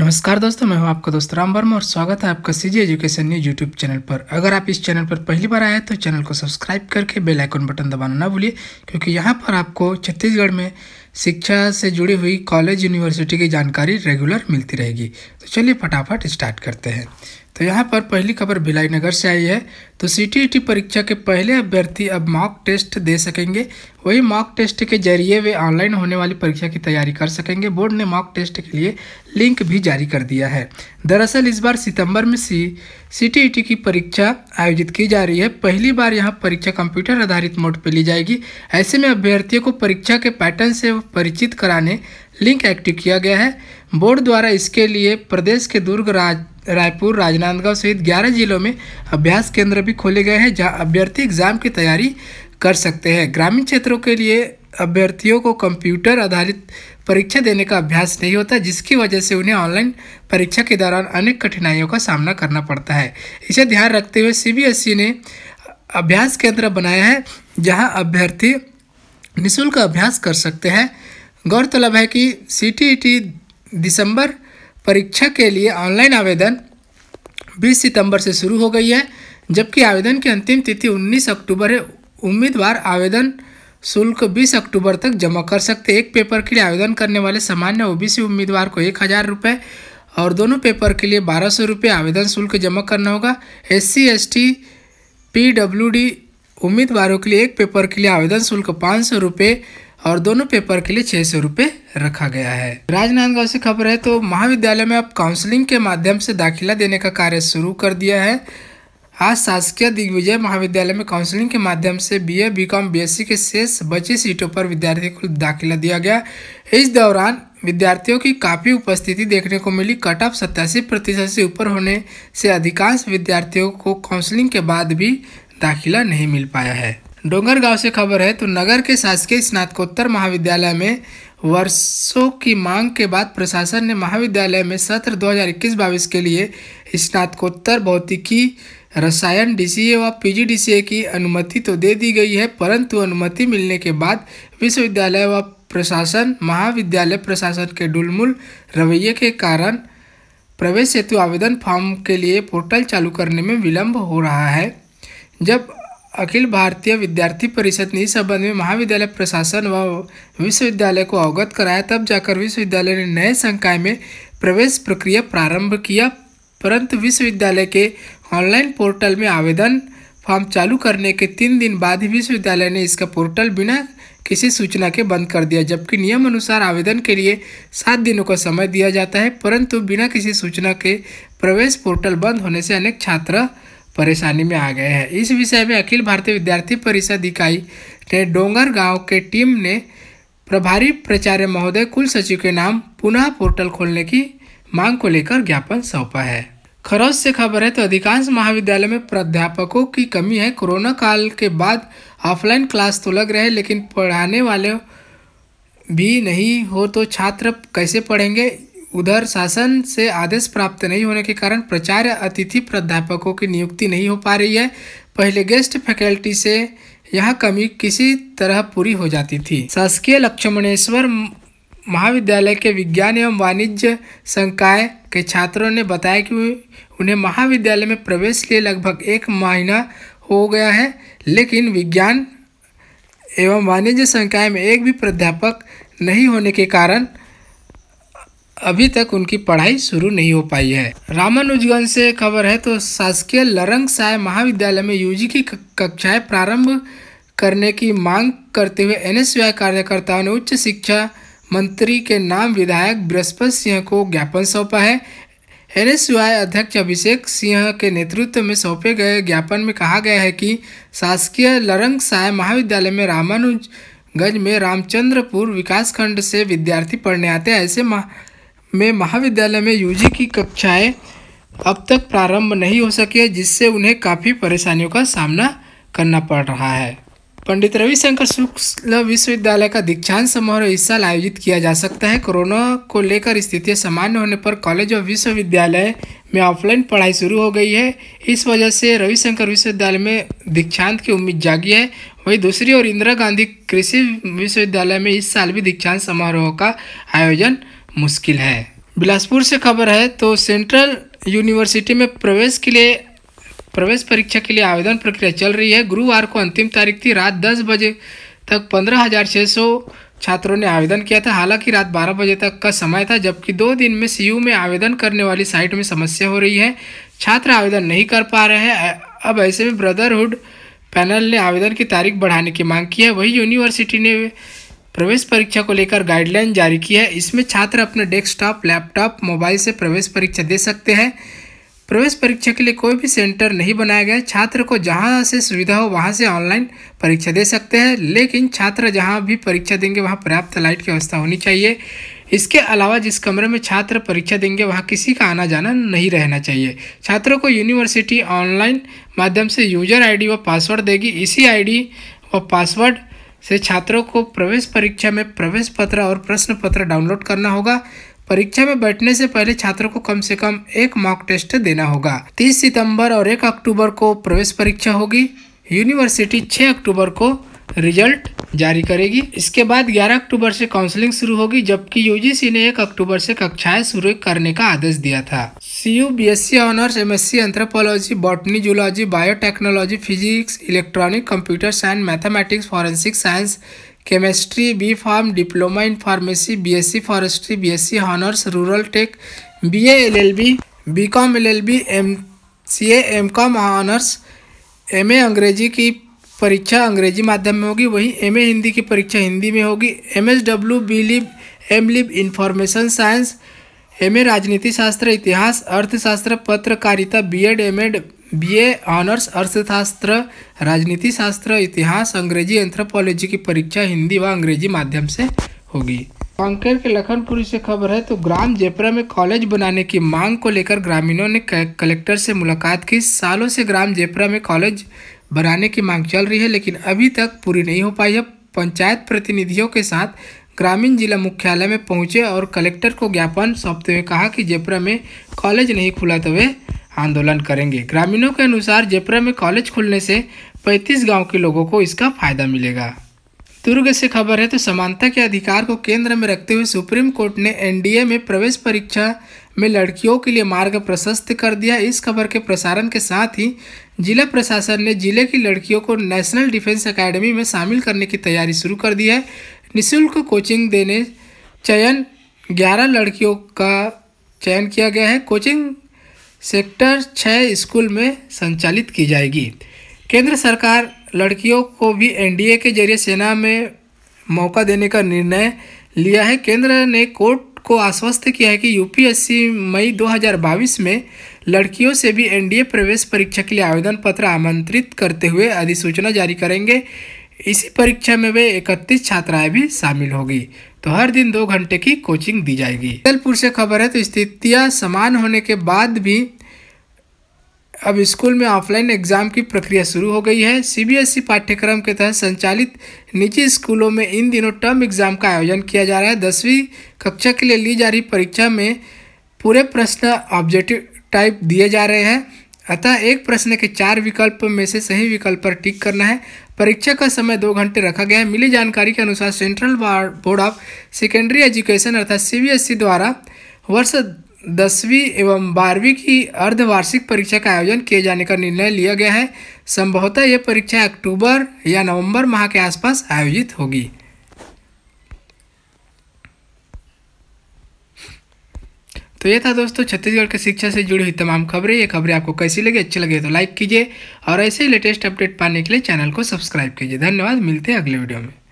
नमस्कार दोस्तों मैं हूं आपका दोस्त राम वर्मा और स्वागत है आपका CG education news YouTube channel पर अगर आप इस चैनल पर पहली बार आए तो चैनल को सब्सक्राइब करके बेल आइकन बटन दबाना ना भूलिए क्योंकि यहां पर आपको छत्तीसगढ़ में शिक्षा से जुड़ी हुई कॉलेज यूनिवर्सिटी की जानकारी रेगुलर मिलती रहेगी तो चलिए फटाफट स्टार्ट करते हैं तो यहाँ पर पहली खबर भिलाई नगर से आई है तो सी e परीक्षा के पहले अभ्यर्थी अब मॉक टेस्ट दे सकेंगे वही मॉक टेस्ट के जरिए वे ऑनलाइन होने वाली परीक्षा की तैयारी कर सकेंगे बोर्ड ने मॉक टेस्ट के लिए लिंक भी जारी कर दिया है दरअसल इस बार सितंबर में सी सी e की परीक्षा आयोजित की जा रही है पहली बार यहाँ परीक्षा कंप्यूटर आधारित मोड पर ली जाएगी ऐसे में अभ्यर्थियों को परीक्षा के पैटर्न से परिचित कराने लिंक एक्टिव किया गया है बोर्ड द्वारा इसके लिए प्रदेश के दुर्ग राज रायपुर राजनांदगांव सहित 11 जिलों में अभ्यास केंद्र भी खोले गए हैं जहां अभ्यर्थी एग्जाम की तैयारी कर सकते हैं ग्रामीण क्षेत्रों के लिए अभ्यर्थियों को कंप्यूटर आधारित परीक्षा देने का अभ्यास नहीं होता जिसकी वजह से उन्हें ऑनलाइन परीक्षा के दौरान अनेक कठिनाइयों का सामना करना पड़ता है इसे ध्यान रखते हुए सी ने अभ्यास केंद्र बनाया है जहाँ अभ्यर्थी निःशुल्क अभ्यास कर सकते हैं गौरतलब है कि सी e दिसंबर परीक्षा के लिए ऑनलाइन आवेदन 20 सितंबर से शुरू हो गई है जबकि आवेदन की अंतिम तिथि 19 अक्टूबर है उम्मीदवार आवेदन शुल्क 20 अक्टूबर तक जमा कर सकते एक पेपर के लिए आवेदन करने वाले सामान्य ओबीसी उम्मीदवार को एक हज़ार रुपये और दोनों पेपर के लिए बारह सौ रुपये आवेदन शुल्क जमा करना होगा S C S T P W D उम्मीदवारों के लिए एक पेपर के लिए आवेदन शुल्क पाँच सौ रुपये और दोनों पेपर के लिए छह सौ रुपये रखा गया है राजनांदगांव से खबर है तो महाविद्यालय में अब काउंसलिंग के माध्यम से दाखिला देने का कार्य शुरू कर दिया है आज शासकीय दिग्विजय महाविद्यालय में काउंसलिंग के माध्यम से बीए बीकॉम बीएससी के शेष बची सीटों पर विद्यार्थियों को दाखिला दिया गया इस दौरान विद्यार्थियों की काफ़ी उपस्थिति देखने को मिली कट ऑफ सत्तासी प्रतिशत से ऊपर होने से अधिकांश विद्यार्थियों को काउंसलिंग के बाद भी दाखिला नहीं मिल पाया है डोंगर गांव से खबर है तो नगर के शासकीय स्नातकोत्तर महाविद्यालय में वर्षों की मांग के बाद प्रशासन ने महाविद्यालय में सत्र 2021-22 के लिए स्नातकोत्तर भौतिकी रसायन डीसीए व पीजीडीसीए की अनुमति तो दे दी गई है परंतु अनुमति मिलने के बाद विश्वविद्यालय व प्रशासन महाविद्यालय प्रशासन के डुलमुल रवैये के कारण प्रवेश हेतु आवेदन फॉर्म के लिए पोर्टल चालू करने में विलंब हो रहा है जब अखिल भारतीय विद्यार्थी परिषद ने इस संबंध में महाविद्यालय प्रशासन व विश्वविद्यालय को अवगत कराया तब जाकर विश्वविद्यालय ने नए संकाय में प्रवेश प्रक्रिया प्रारंभ किया परंतु विश्वविद्यालय के ऑनलाइन पोर्टल में आवेदन फॉर्म चालू करने के तीन दिन बाद ही विश्वविद्यालय ने इसका पोर्टल बिना किसी सूचना के बंद कर दिया जबकि नियम अनुसार आवेदन के लिए सात दिनों का समय दिया जाता है परंतु बिना किसी सूचना के प्रवेश पोर्टल बंद होने से अनेक छात्र परेशानी में आ गए हैं इस विषय में अखिल भारतीय विद्यार्थी परिषद इकाई ने डोंगर गांव के टीम ने प्रभारी प्राचार्य महोदय कुल सचिव के नाम पुनः पोर्टल खोलने की मांग को लेकर ज्ञापन सौंपा है खरोज से खबर है तो अधिकांश महाविद्यालय में प्राध्यापकों की कमी है कोरोना काल के बाद ऑफलाइन क्लास तो लग रहे लेकिन पढ़ाने वाले भी नहीं हो तो छात्र कैसे पढ़ेंगे उधर शासन से आदेश प्राप्त नहीं होने के कारण प्राचार्य अतिथि प्राध्यापकों की नियुक्ति नहीं हो पा रही है पहले गेस्ट फैकल्टी से यह कमी किसी तरह पूरी हो जाती थी शासकीय लक्ष्मणेश्वर महाविद्यालय के विज्ञान एवं वाणिज्य संकाय के छात्रों ने बताया कि उन्हें महाविद्यालय में प्रवेश लिए लगभग एक महीना हो गया है लेकिन विज्ञान एवं वाणिज्य संकाय में एक भी प्राध्यापक नहीं होने के कारण अभी तक उनकी पढ़ाई शुरू नहीं हो पाई है रामानुजगंज से खबर है तो शासकीय लरंग साय महाविद्यालय में यूजी की कक्षाएं प्रारंभ करने की मांग करते हुए एनएसयूआई कार्यकर्ताओं ने उच्च शिक्षा मंत्री के नाम विधायक बृहस्पत सिंह को ज्ञापन सौंपा है एन अध्यक्ष अभिषेक सिंह के नेतृत्व में सौंपे गए ज्ञापन में कहा गया है कि शासकीय लरंग साय महाविद्यालय में रामानुजगंज में रामचंद्रपुर विकासखंड से विद्यार्थी पढ़ने आते हैं ऐसे में महाविद्यालय में यूजी की कक्षाएं अब तक प्रारंभ नहीं हो सकी है जिससे उन्हें काफ़ी परेशानियों का सामना करना पड़ रहा है पंडित रविशंकर शुक्ल विश्वविद्यालय का दीक्षांत समारोह इस साल आयोजित किया जा सकता है कोरोना को लेकर स्थितियाँ सामान्य होने पर कॉलेज और विश्वविद्यालय में ऑफलाइन पढ़ाई शुरू हो गई है इस वजह से रविशंकर विश्वविद्यालय में दीक्षांत की उम्मीद जागी है वहीं दूसरी ओर इंदिरा गांधी कृषि विश्वविद्यालय में इस साल भी दीक्षांत समारोह का आयोजन मुश्किल है बिलासपुर से खबर है तो सेंट्रल यूनिवर्सिटी में प्रवेश के लिए प्रवेश परीक्षा के लिए आवेदन प्रक्रिया चल रही है गुरुवार को अंतिम तारीख थी रात दस बजे तक पंद्रह हज़ार छः सौ छात्रों ने आवेदन किया था हालांकि रात बारह बजे तक का समय था जबकि दो दिन में सी में आवेदन करने वाली साइट में समस्या हो रही है छात्र आवेदन नहीं कर पा रहे हैं अब ऐसे में ब्रदरहुड पैनल ने आवेदन की तारीख बढ़ाने की मांग की है वही यूनिवर्सिटी ने प्रवेश परीक्षा को लेकर गाइडलाइन जारी की है इसमें छात्र अपने डेस्कटॉप लैपटॉप मोबाइल से प्रवेश परीक्षा दे सकते हैं प्रवेश परीक्षा के लिए कोई भी सेंटर नहीं बनाया गया छात्र को जहां से सुविधा हो वहां से ऑनलाइन परीक्षा दे सकते हैं लेकिन छात्र जहां भी परीक्षा देंगे वहां पर्याप्त लाइट की व्यवस्था होनी चाहिए इसके अलावा जिस कमरे में छात्र परीक्षा देंगे वहां किसी का आना जाना नहीं रहना चाहिए छात्रों को यूनिवर्सिटी ऑनलाइन माध्यम से यूजर आई व पासवर्ड देगी इसी आई व पासवर्ड से छात्रों को प्रवेश परीक्षा में प्रवेश पत्र और प्रश्न पत्र डाउनलोड करना होगा परीक्षा में बैठने से पहले छात्रों को कम से कम एक मॉक टेस्ट देना होगा 30 सितंबर और 1 अक्टूबर को प्रवेश परीक्षा होगी यूनिवर्सिटी 6 अक्टूबर को रिजल्ट जारी करेगी इसके बाद 11 अक्टूबर से काउंसलिंग शुरू होगी जबकि यूजीसी ने 1 अक्टूबर से कक्षाएं शुरू करने का आदेश दिया था C U B S C honours M C anthropology botany zoology biotechnology physics electronic computer science mathematics forensic science chemistry B pharm diploma in pharmacy B C forestry B C honours rural tech B L L B B com L L B M C M com honours M A अंग्रेजी की परीक्षा अंग्रेजी माध्यम में होगी वहीं M Hindi की परीक्षा हिंदी में होगी M S W B lib M lib information science M A राजनीति शास्त्र इतिहास अर्थशास्त्र पत्रकारिता B ed M ed B A honours अर्थशास्त्र राजनीति शास्त्र इतिहास अंग्रेजी एंथ्रोपोलॉजी की परीक्षा हिंदी व अंग्रेजी माध्यम से होगी कांकेर के लखनपुरी से खबर है तो ग्राम जेपरा में कॉलेज बनाने की मांग को लेकर ग्रामीणों ने कलेक्टर से मुलाकात की सालों से ग्राम जेपरा में कॉलेज बनाने की मांग चल रही है लेकिन अभी तक पूरी नहीं हो पाई है पंचायत प्रतिनिधियों के साथ ग्रामीण जिला मुख्यालय में पहुंचे और कलेक्टर को ज्ञापन सौंपते हुए कहा कि जेपरा में कॉलेज नहीं खुला तो वे आंदोलन करेंगे ग्रामीणों के अनुसार जेपरा में कॉलेज खुलने से 35 गांव के लोगों को इसका फायदा मिलेगा दुर्ग से खबर है तो समानता के अधिकार को केंद्र में रखते हुए सुप्रीम कोर्ट ने एनडीए में प्रवेश परीक्षा में लड़कियों के लिए मार्ग प्रशस्त कर दिया इस खबर के प्रसारण के साथ ही जिला प्रशासन ने जिले की लड़कियों को नेशनल डिफेंस एकेडमी में शामिल करने की तैयारी शुरू कर दी है निशुल्क कोचिंग देने चयन ग्यारह लड़कियों का चयन किया गया है कोचिंग सेक्टर छः स्कूल में संचालित की जाएगी केंद्र सरकार लड़कियों को भी एनडीए के जरिए सेना में मौका देने का निर्णय लिया है केंद्र ने कोर्ट को आश्वस्त किया है कि यूपीएससी मई 2022 में लड़कियों से भी एनडीए प्रवेश परीक्षा के लिए आवेदन पत्र आमंत्रित करते हुए अधिसूचना जारी करेंगे इसी परीक्षा में वे इकतीस छात्राएं भी शामिल होगी तो हर दिन दो घंटे की कोचिंग दी जाएगी जलपुर से खबर है तो स्थितियां समान होने के बाद भी अब स्कूल में ऑफलाइन एग्जाम की प्रक्रिया शुरू हो गई है सीबीएसई पाठ्यक्रम के तहत संचालित निजी स्कूलों में इन दिनों टर्म एग्जाम का आयोजन किया जा रहा है दसवीं कक्षा के लिए ली जा रही परीक्षा में पूरे प्रश्न ऑब्जेक्टिव टाइप दिए जा रहे हैं अतः एक प्रश्न के चार विकल्प में से सही विकल्प पर टिक करना है परीक्षा का समय दो घंटे रखा गया है मिली जानकारी के अनुसार central board of secondary education अर्थात सीबीएसई द्वारा वर्ष दसवीं एवं बारहवीं की अर्धवार्षिक परीक्षा का आयोजन किए जाने का निर्णय लिया गया है संभवतः यह परीक्षा अक्टूबर या नवंबर माह के आसपास आयोजित होगी तो ये था दोस्तों छत्तीसगढ़ के शिक्षा से जुड़ी हुई तमाम खबरें ये खबरें आपको कैसी लगी अच्छी लगे तो लाइक कीजिए और ऐसे ही लेटेस्ट अपडेट पाने के लिए चैनल को सब्सक्राइब कीजिए धन्यवाद मिलते हैं अगले वीडियो में